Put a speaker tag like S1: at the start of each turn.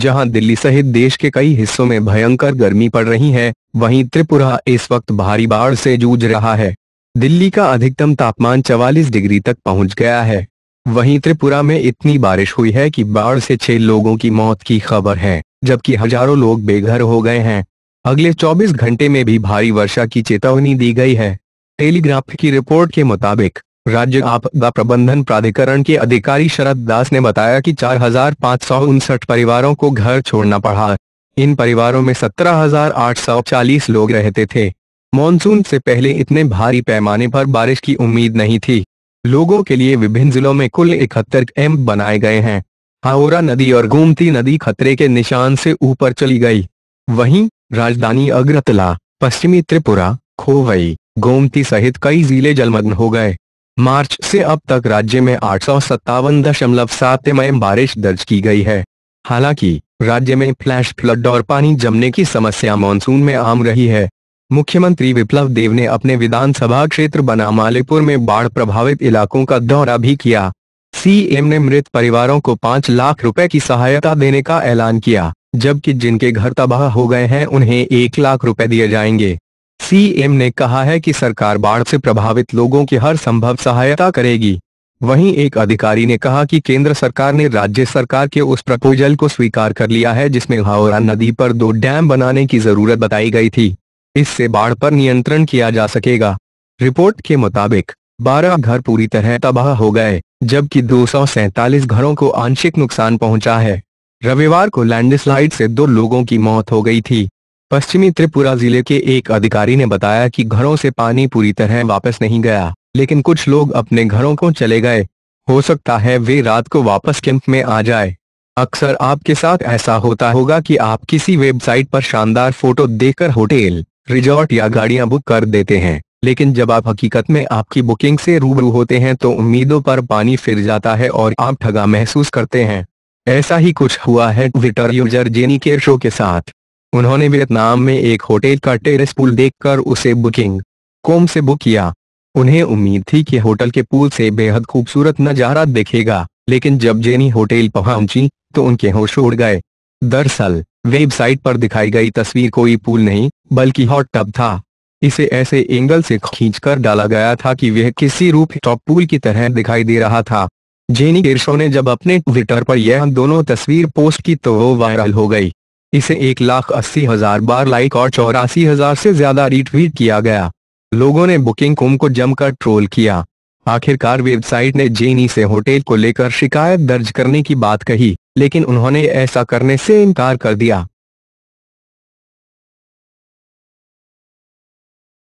S1: जहां दिल्ली सहित देश के कई हिस्सों में भयंकर गर्मी पड़ रही है वहीं त्रिपुरा इस वक्त भारी बाढ़ से जूझ रहा है दिल्ली का अधिकतम तापमान 44 डिग्री तक पहुंच गया है वहीं त्रिपुरा में इतनी बारिश हुई है कि बाढ़ से छह लोगों की मौत की खबर है जबकि हजारों लोग बेघर हो गए हैं अगले 24 घंटे में भी भारी वर्षा की चेतावनी दी गई है टेलीग्राफ की रिपोर्ट के मुताबिक राज्य आपदा प्रबंधन प्राधिकरण के अधिकारी शरद दास ने बताया कि चार परिवारों को घर छोड़ना पड़ा इन परिवारों में 17,840 लोग रहते थे मॉनसून से पहले इतने भारी पैमाने पर बारिश की उम्मीद नहीं थी लोगों के लिए विभिन्न जिलों में कुल इकहत्तर एम बनाए गए हैं हाओरा नदी और गोमती नदी खतरे के निशान से ऊपर चली गई वहीं राजधानी अग्रतला पश्चिमी त्रिपुरा खोवई गोमती सहित कई जिले जलमग्न हो गए मार्च से अब तक राज्य में आठ सौ सत्तावन दशमलव सात एम बारिश दर्ज की गई है हालांकि राज्य में फ्लैश फ्लड और पानी जमने की समस्या मानसून में आम रही है मुख्यमंत्री विप्लव देव ने अपने विधानसभा क्षेत्र बना मालेपुर में बाढ़ प्रभावित इलाकों का दौरा भी किया सीएम ने मृत परिवारों को पाँच लाख रुपए की सहायता देने का ऐलान किया जबकि जिनके घर तबाह हो गए हैं उन्हें एक लाख रुपए दिए जाएंगे सीएम ने कहा है कि सरकार बाढ़ से प्रभावित लोगों की हर संभव सहायता करेगी वहीं एक अधिकारी ने कहा कि केंद्र सरकार ने राज्य सरकार के उस प्रपोजल को स्वीकार कर लिया है जिसमें हावरा नदी पर दो डैम बनाने की जरूरत बताई गई थी इससे बाढ़ पर नियंत्रण किया जा सकेगा रिपोर्ट के मुताबिक 12 घर पूरी तरह तबाह हो गए जबकि दो घरों को आंशिक नुकसान पहुंचा है रविवार को लैंडस्लाइड से दो लोगों की मौत हो गई थी पश्चिमी त्रिपुरा जिले के एक अधिकारी ने बताया कि घरों से पानी पूरी तरह वापस नहीं गया लेकिन कुछ लोग अपने घरों को चले गए हो सकता है वे रात को वापस कैंप में आ जाए अक्सर आपके साथ ऐसा होता होगा कि आप किसी वेबसाइट पर शानदार फोटो देखकर होटल रिजॉर्ट या गाड़ियां बुक कर देते हैं लेकिन जब आप हकीकत में आपकी बुकिंग से रूबरू होते हैं तो उम्मीदों पर पानी फिर जाता है और आप ठगा महसूस करते हैं ऐसा ही कुछ हुआ है ट्विटर यूजर जेनी शो के साथ उन्होंने वियतनाम में एक होटल का टेरिस पुल देखकर उसे बुकिंग कॉम से बुक किया उन्हें उम्मीद थी कि होटल के पुल से बेहद खूबसूरत नज़ारा दिखेगा लेकिन जब जेनी होटल पहुंची तो उनके होश उड़ गए दरअसल वेबसाइट पर दिखाई गई तस्वीर कोई पुल नहीं बल्कि हॉट टब था इसे ऐसे एंगल से खींचकर डाला गया था कि वह किसी रूप टॉप पूल की तरह दिखाई दे रहा था जेनी गिरशो ने जब अपने ट्विटर पर यह दोनों तस्वीर पोस्ट की तो वो वायरल हो गई इसे एक लाख अस्सी हजार बार लाइक और चौरासी हजार से ज्यादा रीट्वीट किया गया लोगों ने बुकिंग कुम को जमकर ट्रोल किया आखिरकार वेबसाइट ने जेनी से होटल को लेकर शिकायत दर्ज करने की बात कही लेकिन उन्होंने ऐसा करने से इनकार कर दिया